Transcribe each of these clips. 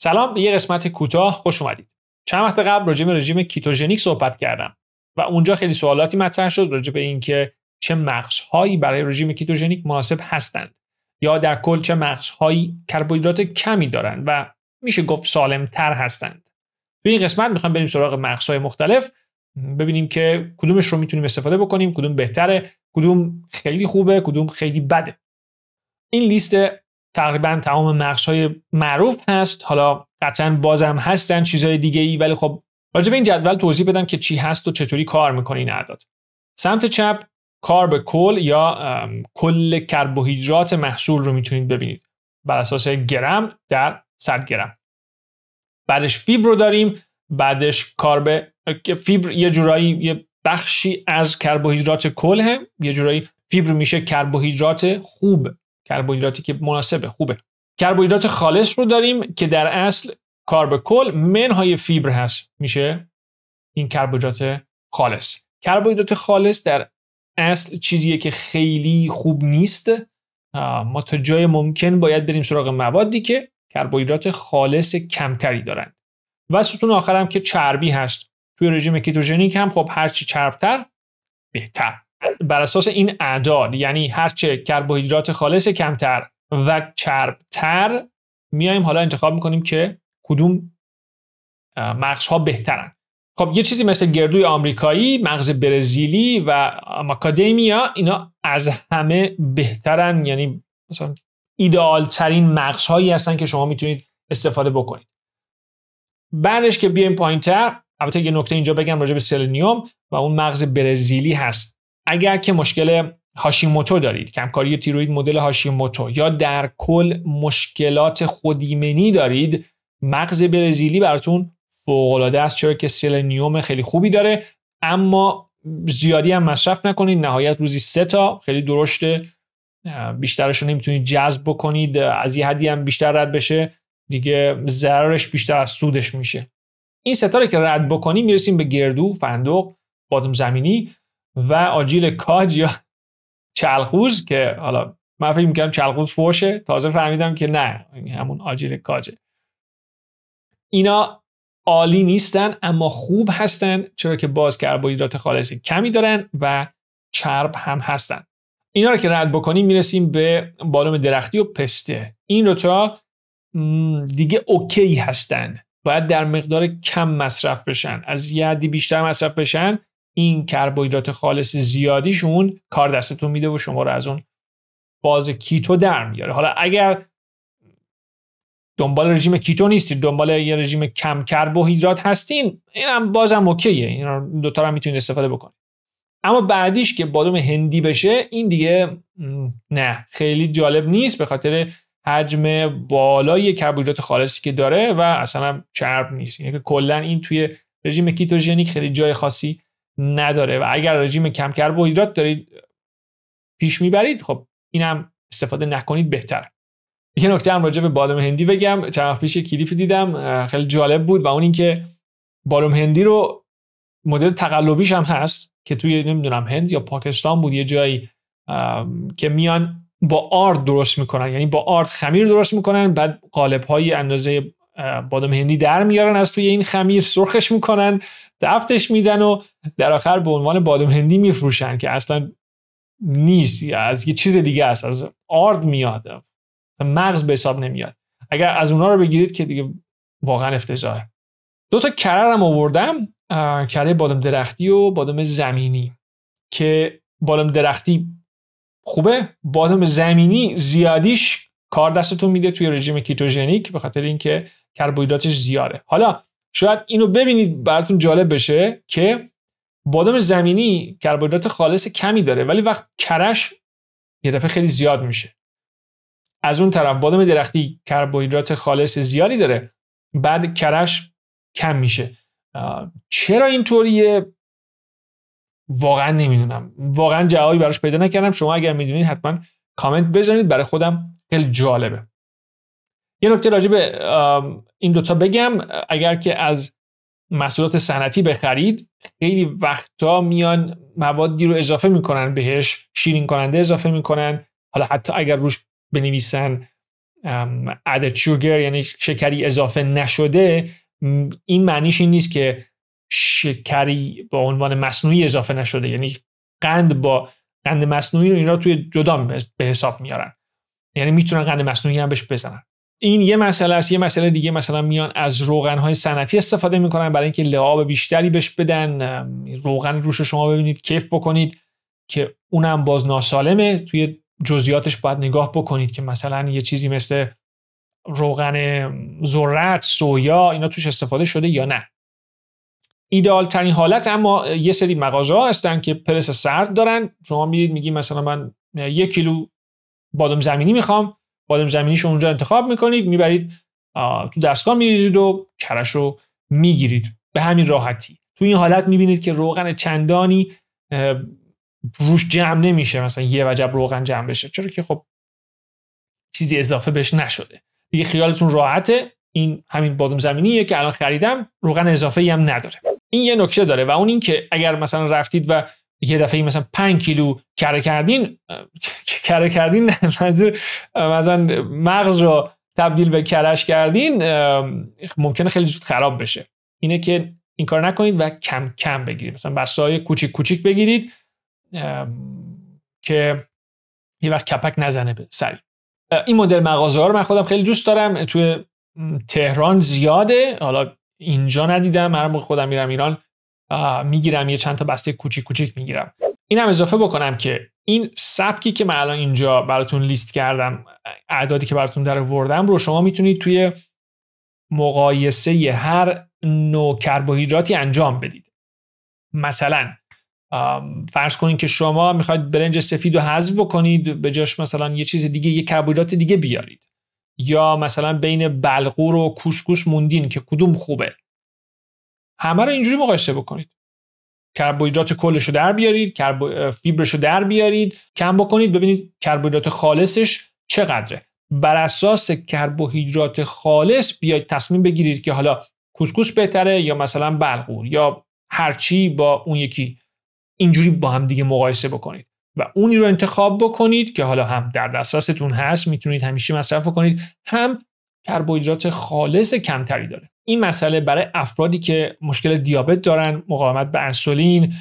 سلام به یه قسمت کوتاه خوش اومدید. چند وقت قبل راجع به رژیم کیتوژنیک صحبت کردم و اونجا خیلی سوالاتی مطرح شد راجع به اینکه چه مغزهایی برای رژیم کیتوژنیک مناسب هستند یا در کل چه مغزهایی کربوهیدرات کمی دارند و میشه گفت تر هستند. توی این قسمت میخوام بریم سراغ مغزهای مختلف ببینیم که کدومش رو میتونیم استفاده بکنیم، کدوم بهتره، کدوم خیلی خوبه، کدوم خیلی بده. این لیست تقریبا تمام نقش های معروف هست حالا قطعا بازم هستن چیزهای دیگه ای ولی خب راجع به این جدول توضیح بدم که چی هست و چطوری کار میکنی این اعداد سمت چپ کارب کل یا کل کربوهیدرات محصول رو میتونید ببینید بر اساس گرم در 100 گرم بعدش فیبر رو داریم بعدش کارب فیبر یه جورایی یه بخشی از کربوهیدرات هم، یه جورایی فیبر میشه کربوهیدرات خوب کربوهیدراتی که مناسبه خوبه کربوهیدرات خالص رو داریم که در اصل کارب کل منهای فیبر هست میشه این کربوهیدرات خالص کربوهیدرات خالص در اصل چیزیه که خیلی خوب نیست ما تا جای ممکن باید بریم سراغ موادی که کربوهیدرات خالص کمتری دارند. و ستون آخرم که چربی هست توی رژیم کیتوژنیک هم خب هرچی چربتر بهتر بر اساس این اعداد یعنی هرچه کربوهیدرات خالص کمتر و چربتر میایم حالا انتخاب میکنیم که کدوم ها بهترن خب یه چیزی مثل گردوی آمریکایی، مغز برزیلی و ماکادمیا اینا از همه بهترن یعنی مثلا ایدئال ترین هایی هستن که شما میتونید استفاده بکنید بعدش که بیایم پایین تر البته یه نکته اینجا بگم راجع به سلنیوم و اون مغز برزیلی هست اگر که مشکل هاشیموتو دارید کمکاری تیروید مدل هاشیموتو یا در کل مشکلات خودیمنی دارید مغز برزیلی براتون فوقالعاده است چرا که سلنیوم خیلی خوبی داره اما زیادی هم مصرف نکنید نهایت روزی سه تا خیلی درشته بیشترش رو نمیتونید جذب بکنید از یه حدی هم بیشتر رد بشه دیگه ضررش بیشتر از سودش میشه این ستاره که رد بکنیم میرسیم به گردو فندق بادم زمینی و آجیل کاج یا چلقوز که حالا من فکر میکنم چلقوز فوشه تازه فهمیدم که نه همون آجیل کاجه اینا عالی نیستن اما خوب هستن چرا که باز کربوهیدرات خالص کمی دارن و چرب هم هستن اینا رو که رد بکنیم میرسیم به بالوم درختی و پسته این رو تا دیگه اوکی هستن باید در مقدار کم مصرف بشن از یه بیشتر مصرف بشن این کربوهیدرات خالص زیادیشون کار دستتون میده و شما رو از اون باز کیتو در میاره حالا اگر دنبال رژیم کیتو نیستید دنبال یه رژیم کم کربوهیدرات هستین این اینم بازم اوکیه این دوتا رو میتونید استفاده بکنید اما بعدیش که بادوم هندی بشه این دیگه نه خیلی جالب نیست به خاطر حجم بالای کربوهیدرات خالصی که داره و اصلا چرب نیست یعنی که کلا این توی رژیم کیتوژنیک خیلی جای خاصی نداره و اگر رژیم کم کربوهیدرات دارید پیش میبرید خب اینم استفاده نکنید بهتر یه نکته هم راجع به بادام هندی بگم چند پیش کلیپ دیدم خیلی جالب بود و اون اینکه بادام هندی رو مدل تقلبیش هم هست که توی نمیدونم هند یا پاکستان بود یه جایی که میان با آرد درست میکنن یعنی با آرد خمیر درست میکنن بعد قالب های اندازه بادام هندی در میارن از توی این خمیر سرخش میکنن دفتش میدن و در آخر به عنوان بادام هندی میفروشن که اصلا نیست از یه چیز دیگه است از آرد میاد مغز به حساب نمیاد اگر از اونا رو بگیرید که دیگه واقعا افتضاحه دو تا کره هم آوردم کره بادام درختی و بادام زمینی که بادام درختی خوبه بادام زمینی زیادیش کار دستتون میده توی رژیم کیتوژنیک به خاطر اینکه کربوهیدراتش زیاده. حالا شاید اینو ببینید براتون جالب بشه که بادام زمینی کربوهیدرات خالص کمی داره ولی وقت کرش یه دفعه خیلی زیاد میشه از اون طرف بادام درختی کربوهیدرات خالص زیادی داره بعد کرش کم میشه چرا اینطوریه واقعا نمیدونم واقعا جوابی براش پیدا نکردم شما اگر میدونید حتما کامنت بزنید برای خودم خیلی جالبه یه نکته راجع به این دوتا بگم اگر که از محصولات صنعتی بخرید خیلی وقتا میان موادی رو اضافه میکنن بهش شیرین کننده اضافه میکنن حالا حتی اگر روش بنویسن added sugar یعنی شکری اضافه نشده این معنیش این نیست که شکری با عنوان مصنوعی اضافه نشده یعنی قند با قند مصنوعی رو را توی جدا به حساب میارن یعنی میتونن قند مصنوعی هم بهش بزنن این یه مسئله است یه مسئله دیگه مثلا میان از روغن های صنعتی استفاده میکنن برای اینکه لعاب بیشتری بهش بدن روغن روش شما ببینید کیف بکنید که اونم باز ناسالمه توی جزئیاتش باید نگاه بکنید که مثلا یه چیزی مثل روغن ذرت سویا اینا توش استفاده شده یا نه ایدال ترین حالت اما یه سری مغازه ها هستن که پرس سرد دارن شما میرید میگی مثلا من یک کیلو بادام زمینی میخوام بادم زمینیش اونجا انتخاب میکنید میبرید تو دستگاه میریزید و کرش رو میگیرید به همین راحتی تو این حالت میبینید که روغن چندانی روش جمع نمیشه مثلا یه وجب روغن جمع بشه چرا که خب چیزی اضافه بهش نشده دیگه خیالتون راحته این همین بادم زمینیه که الان خریدم روغن اضافه ای هم نداره این یه نکته داره و اون این که اگر مثلا رفتید و یه دفعه مثلا 5 کیلو کره کردین کره کردین منظور مثلا مغز رو تبدیل به کرش کردین ممکنه خیلی زود خراب بشه اینه که این کار نکنید و کم کم بگیرید مثلا بسته های کوچیک کوچیک بگیرید که یه وقت کپک نزنه به سری این مدل مغازه ها رو من خودم خیلی دوست دارم توی تهران زیاده حالا اینجا ندیدم من خودم میرم ایران میگیرم یه چند تا بسته کوچیک کوچیک میگیرم این هم اضافه بکنم که این سبکی که من الان اینجا براتون لیست کردم اعدادی که براتون در وردم رو شما میتونید توی مقایسه هر نوع کربوهیدراتی انجام بدید مثلا فرض کنید که شما میخواید برنج سفید رو حذف بکنید به جاش مثلا یه چیز دیگه یه کربوهیدرات دیگه بیارید یا مثلا بین بلغور و کوسکوس موندین که کدوم خوبه همه رو اینجوری مقایسه بکنید کربوهیدرات کلش رو در بیارید کربو... فیبرش رو در بیارید کم بکنید ببینید کربوهیدرات خالصش چقدره بر اساس کربوهیدرات خالص بیاید تصمیم بگیرید که حالا کوسکوس بهتره یا مثلا بلغور یا هرچی با اون یکی اینجوری با هم دیگه مقایسه بکنید و اونی رو انتخاب بکنید که حالا هم در دسترستون هست میتونید همیشه مصرف کنید هم کربوهیدرات خالص کمتری داره این مسئله برای افرادی که مشکل دیابت دارن مقاومت به انسولین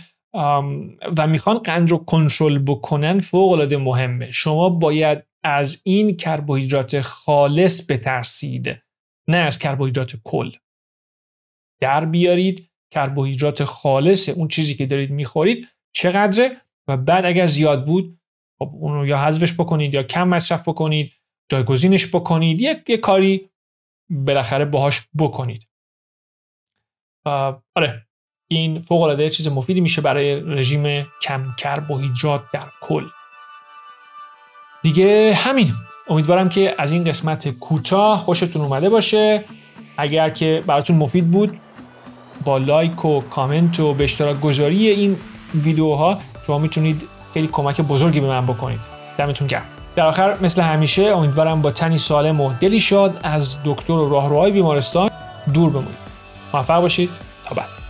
و میخوان قند رو کنترل بکنن فوق العاده مهمه شما باید از این کربوهیدرات خالص بترسید نه از کربوهیدرات کل در بیارید کربوهیدرات خالص اون چیزی که دارید میخورید چقدره و بعد اگر زیاد بود خب اون رو یا حذفش بکنید یا کم مصرف بکنید جایگزینش بکنید یک یه کاری بالاخره باهاش بکنید آره این فوق العاده چیز مفیدی میشه برای رژیم کم کربوهیدرات در کل دیگه همین امیدوارم که از این قسمت کوتاه خوشتون اومده باشه اگر که براتون مفید بود با لایک و کامنت و به اشتراک گذاری این ویدیوها شما میتونید خیلی کمک بزرگی به من بکنید دمتون گرم در آخر مثل همیشه امیدوارم با تنی سالم و دلی شاد از دکتر و راهروهای بیمارستان دور بمونید موفق باشید تا بعد